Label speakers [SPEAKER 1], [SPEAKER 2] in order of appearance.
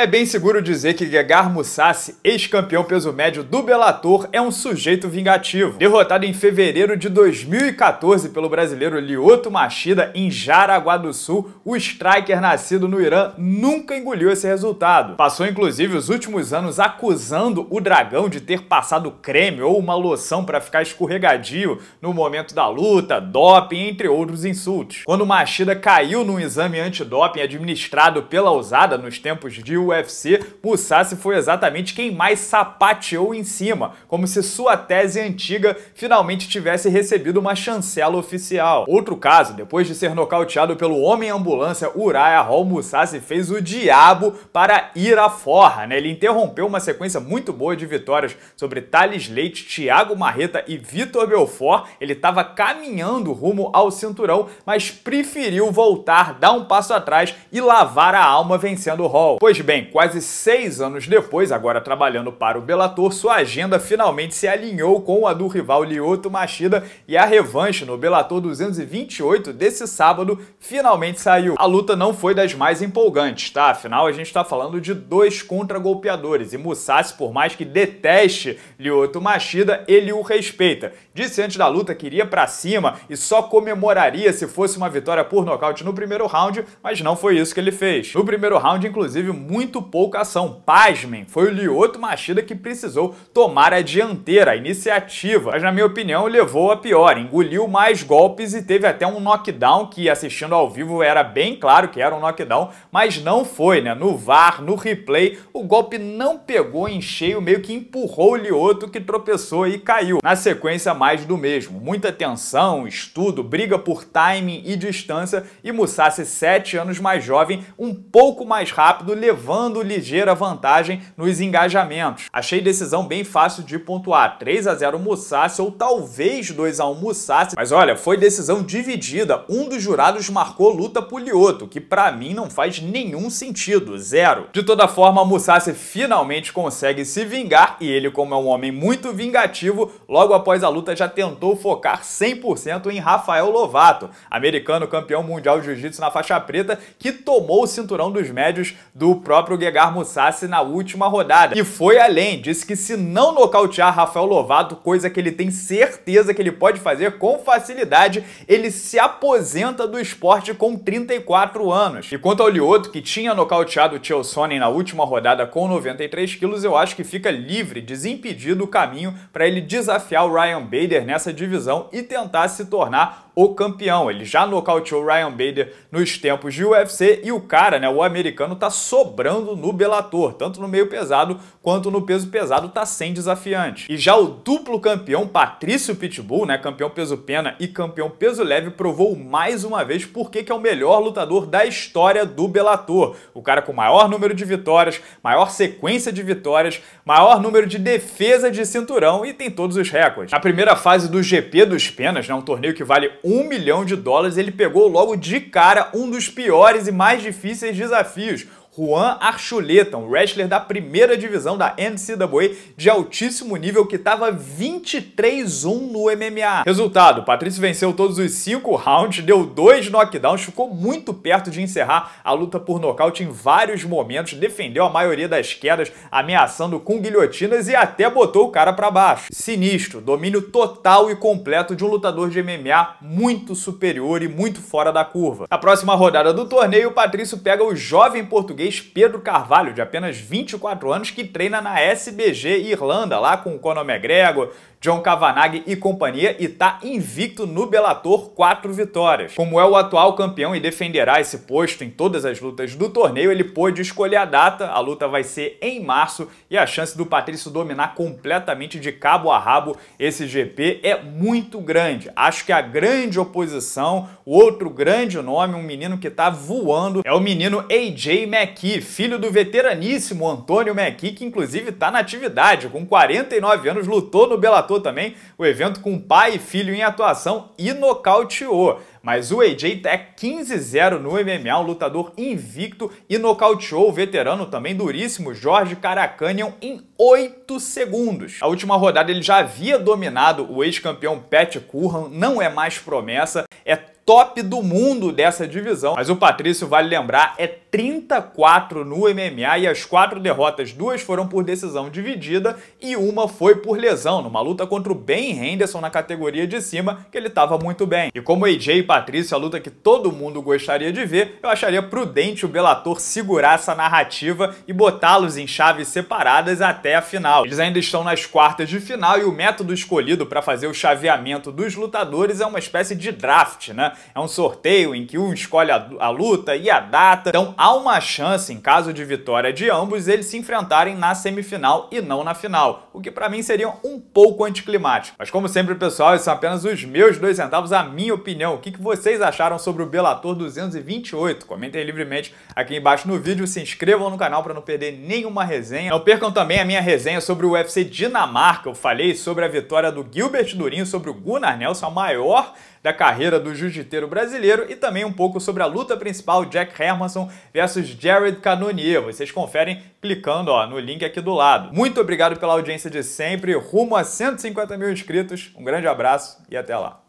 [SPEAKER 1] É bem seguro dizer que Gegar Mousasi, ex-campeão peso médio do Bellator, é um sujeito vingativo. Derrotado em fevereiro de 2014 pelo brasileiro Lioto Machida em Jaraguá do Sul, o striker nascido no Irã nunca engoliu esse resultado. Passou inclusive os últimos anos acusando o dragão de ter passado creme ou uma loção para ficar escorregadio no momento da luta, doping, entre outros insultos. Quando Machida caiu num exame antidoping administrado pela usada nos tempos de UFC, Musashi foi exatamente quem mais sapateou em cima, como se sua tese antiga finalmente tivesse recebido uma chancela oficial. Outro caso, depois de ser nocauteado pelo homem-ambulância Uraya Hall, Musashi fez o diabo para ir à forra, né? Ele interrompeu uma sequência muito boa de vitórias sobre Thales Leite, Thiago Marreta e Vitor Belfort. Ele estava caminhando rumo ao cinturão, mas preferiu voltar, dar um passo atrás e lavar a alma vencendo Hall. Pois bem, Bem, quase seis anos depois, agora trabalhando para o Bellator, sua agenda finalmente se alinhou com a do rival Lioto Machida e a revanche no Bellator 228 desse sábado finalmente saiu. A luta não foi das mais empolgantes, tá? Afinal, a gente está falando de dois contra-golpeadores e Musashi, por mais que deteste Lioto Machida, ele o respeita. Disse antes da luta que iria para cima e só comemoraria se fosse uma vitória por nocaute no primeiro round, mas não foi isso que ele fez. No primeiro round, inclusive, muito muito pouca ação. Pasmem, foi o Lioto Machida que precisou tomar a dianteira, a iniciativa, mas na minha opinião levou a pior, engoliu mais golpes e teve até um knockdown que assistindo ao vivo era bem claro que era um knockdown, mas não foi, né? No VAR, no replay, o golpe não pegou em cheio, meio que empurrou o Lioto que tropeçou e caiu. Na sequência, mais do mesmo. Muita tensão, estudo, briga por timing e distância e Mussassi, sete anos mais jovem, um pouco mais rápido, levou levando ligeira vantagem nos engajamentos. Achei decisão bem fácil de pontuar, 3 a 0 Mussassi ou talvez 2 a 1 Mussassi, mas olha, foi decisão dividida. Um dos jurados marcou luta por lioto, que para mim não faz nenhum sentido, zero. De toda forma, Mussassi finalmente consegue se vingar e ele, como é um homem muito vingativo, logo após a luta já tentou focar 100% em Rafael Lovato, americano campeão mundial de jiu-jitsu na faixa preta, que tomou o cinturão dos médios do próprio próprio Gegard Mousasi na última rodada. E foi além, disse que se não nocautear Rafael Lovato, coisa que ele tem certeza que ele pode fazer com facilidade, ele se aposenta do esporte com 34 anos. E quanto ao Lioto, que tinha nocauteado o Chael na última rodada com 93 quilos, eu acho que fica livre, desimpedido o caminho para ele desafiar o Ryan Bader nessa divisão e tentar se tornar o campeão. Ele já nocauteou Ryan Bader nos tempos de UFC e o cara, né, o americano, tá sobrando no Bellator, tanto no meio pesado quanto no peso pesado, tá sem desafiante. E já o duplo campeão Patrício Pitbull, né, campeão peso pena e campeão peso leve, provou mais uma vez por que é o melhor lutador da história do Bellator. O cara com maior número de vitórias, maior sequência de vitórias, maior número de defesa de cinturão e tem todos os recordes. Na primeira fase do GP dos Penas, né, um torneio que vale um milhão de dólares, ele pegou logo de cara um dos piores e mais difíceis desafios, Juan Archuleta, um wrestler da primeira divisão da NCAA de altíssimo nível que estava 23-1 no MMA. Resultado, Patrício venceu todos os cinco rounds, deu dois knockdowns, ficou muito perto de encerrar a luta por nocaute em vários momentos, defendeu a maioria das quedas, ameaçando com guilhotinas e até botou o cara para baixo. Sinistro, domínio total e completo de um lutador de MMA muito superior e muito fora da curva. Na próxima rodada do torneio, Patrício pega o jovem português Pedro Carvalho, de apenas 24 anos, que treina na SBG Irlanda, lá com o Conor McGregor, John Kavanagh e companhia e está invicto no Bellator, quatro vitórias. Como é o atual campeão e defenderá esse posto em todas as lutas do torneio, ele pôde escolher a data, a luta vai ser em março e a chance do Patrício dominar completamente de cabo a rabo esse GP é muito grande. Acho que a grande oposição, o outro grande nome, um menino que está voando, é o menino AJ McKee, filho do veteraníssimo Antônio McKee, que inclusive está na atividade, com 49 anos, lutou no Bellator empatou também o evento com pai e filho em atuação e nocauteou. Mas o AJ é 15-0 no MMA, um lutador invicto e nocauteou o veterano também duríssimo Jorge Caracanion em 8 segundos. A última rodada ele já havia dominado o ex-campeão Pat Curran, não é mais promessa, é top do mundo dessa divisão, mas o Patrício, vale lembrar, é 34 no MMA e as quatro derrotas, duas foram por decisão dividida e uma foi por lesão, numa luta contra o Ben Henderson na categoria de cima, que ele estava muito bem. E como AJ e Patrícia, a luta que todo mundo gostaria de ver, eu acharia prudente o Bellator segurar essa narrativa e botá-los em chaves separadas até a final. Eles ainda estão nas quartas de final e o método escolhido para fazer o chaveamento dos lutadores é uma espécie de draft, né? É um sorteio em que um escolhe a, a luta e a data. Então, há uma chance, em caso de vitória de ambos, eles se enfrentarem na semifinal e não na final, o que para mim seria um pouco anticlimático. Mas como sempre, pessoal, esses são apenas os meus dois centavos, a minha opinião. O que vocês acharam sobre o Bellator 228? Comentem livremente aqui embaixo no vídeo, se inscrevam no canal para não perder nenhuma resenha. Não percam também a minha resenha sobre o UFC Dinamarca. Eu falei sobre a vitória do Gilbert Durinho sobre o Gunnar Nelson, a maior da carreira do jiu-jiteiro brasileiro e também um pouco sobre a luta principal Jack Hermanson versus Jared Cannonier. Vocês conferem clicando ó, no link aqui do lado. Muito obrigado pela audiência de sempre, rumo a 150 mil inscritos. Um grande abraço e até lá.